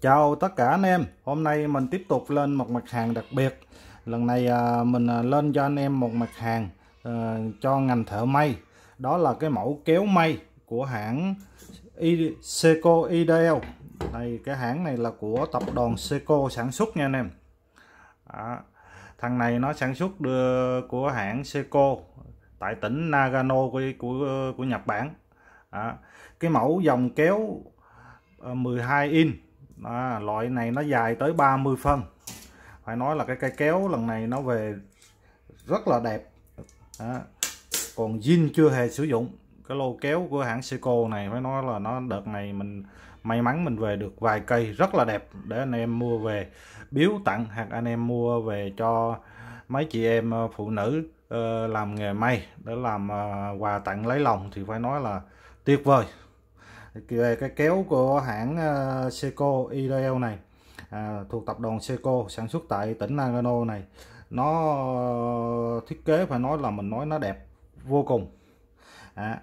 Chào tất cả anh em, hôm nay mình tiếp tục lên một mặt hàng đặc biệt Lần này à, mình à, lên cho anh em một mặt hàng à, cho ngành thợ may Đó là cái mẫu kéo may của hãng I Seco Ideal đây Cái hãng này là của tập đoàn Seco sản xuất nha anh em à, Thằng này nó sản xuất của hãng Seco tại tỉnh Nagano của, của, của Nhật Bản à, Cái mẫu dòng kéo 12 in đó, loại này nó dài tới 30 phân phải nói là cái cây kéo lần này nó về rất là đẹp đó. còn zin chưa hề sử dụng cái lô kéo của hãng Seiko này phải nói là nó đợt này mình may mắn mình về được vài cây rất là đẹp để anh em mua về biếu tặng hoặc anh em mua về cho mấy chị em ờ, phụ nữ ờ, làm nghề may để làm ờ, quà tặng lấy lòng thì phải nói là tuyệt vời về cái kéo của hãng ờ, seco IDL này à, thuộc tập đoàn seco sản xuất tại tỉnh Nagano này nó ờ, thiết kế phải nói là mình nói nó đẹp vô cùng à,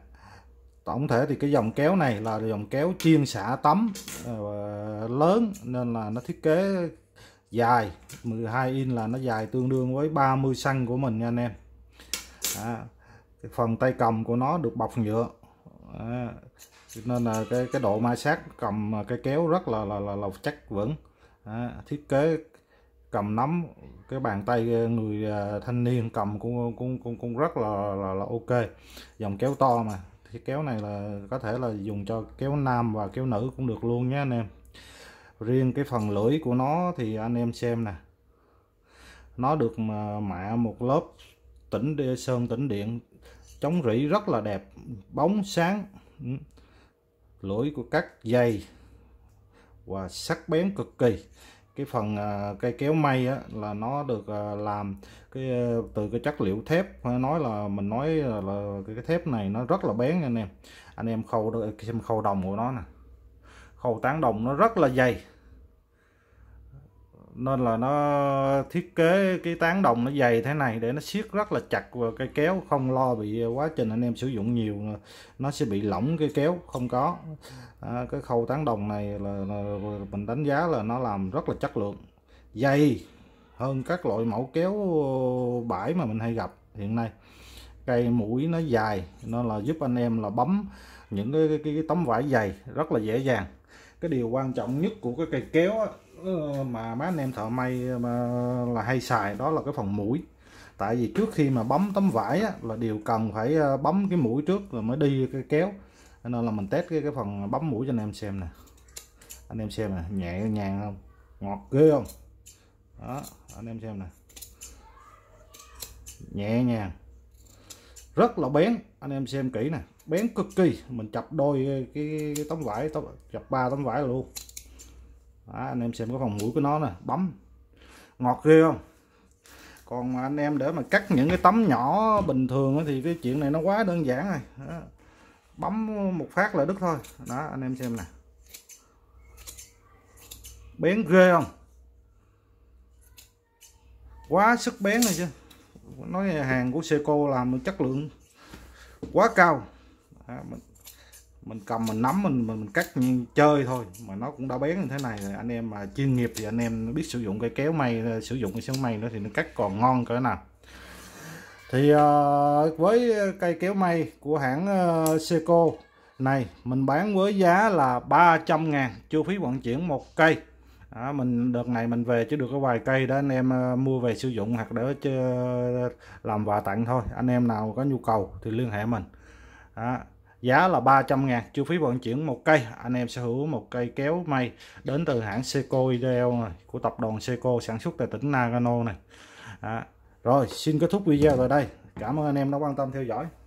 tổng thể thì cái dòng kéo này là dòng kéo chiên xả tấm uh, lớn nên là nó thiết kế dài 12 in là nó dài tương đương với 30 xăng của mình nha anh em à, cái phần tay cầm của nó được bọc nhựa à, nên là cái cái độ ma sát cầm cái kéo rất là là là, là chắc vững à, thiết kế cầm nắm cái bàn tay người à, thanh niên cầm cũng cũng cũng, cũng rất là, là là ok dòng kéo to mà thì kéo này là có thể là dùng cho kéo nam và kéo nữ cũng được luôn nhé anh em riêng cái phần lưỡi của nó thì anh em xem nè nó được mạ một lớp tĩnh sơn tĩnh điện chống rỉ rất là đẹp bóng sáng ừ lưỡi của cắt dày và sắc bén cực kỳ cái phần à, cây kéo may á, là nó được à, làm cái à, từ cái chất liệu thép nói là mình nói là, là cái thép này nó rất là bén anh em anh em khâu xem khâu đồng của nó nè khâu tán đồng nó rất là dày nên là nó thiết kế cái tán đồng nó dày thế này để nó siết rất là chặt vào cây kéo không lo bị quá trình anh em sử dụng nhiều nó sẽ bị lỏng cây kéo không có à, cái khâu tán đồng này là, là mình đánh giá là nó làm rất là chất lượng dày hơn các loại mẫu kéo bãi mà mình hay gặp hiện nay cây mũi nó dài nó là giúp anh em là bấm những cái, cái, cái tấm vải dày rất là dễ dàng cái điều quan trọng nhất của cái cây kéo á, mà má anh em thợ may mà là hay xài đó là cái phần mũi tại vì trước khi mà bấm tấm vải á, là đều cần phải ờ, bấm cái mũi trước rồi mới đi cái kéo nên là mình test cái, cái phần bấm mũi cho anh em xem nè anh em xem nè nhẹ nhàng không ngọt ghê không đó anh em xem nè nhẹ nhàng rất là bén anh em xem kỹ nè bén cực kỳ mình chập đôi cái, cái tấm vải tấm, chập ba tấm vải luôn đó, anh em xem cái phòng mũi của nó nè bấm ngọt ghê không còn anh em để mà cắt những cái tấm nhỏ bình thường thì cái chuyện này nó quá đơn giản rồi đó. bấm một phát là đứt thôi đó anh em xem nè bén ghê không quá sức bén rồi chứ nói hàng của Seco làm chất lượng quá cao à, mình mình cầm mình nắm mình mình, mình cắt như chơi thôi mà nó cũng đã bén như thế này rồi anh em mà chuyên nghiệp thì anh em biết sử dụng cái kéo mây sử dụng cái kéo mây nữa thì nó cắt còn ngon cỡ nào thì uh, với cây kéo mây của hãng uh, Seco này mình bán với giá là 300 ngàn chi phí vận chuyển một cây đó, mình đợt này mình về chứ được có vài cây đó anh em ờ, mua về sử dụng hoặc để làm quà tặng thôi anh em nào có nhu cầu thì liên hệ mình đó, giá là 300 ngàn chi phí vận chuyển một cây anh em sở hữu một cây kéo may đến từ hãng Seco Ideal này, của tập đoàn Seco sản xuất tại tỉnh Nagano này à, rồi xin kết thúc video tại đây cảm ơn anh em đã quan tâm theo dõi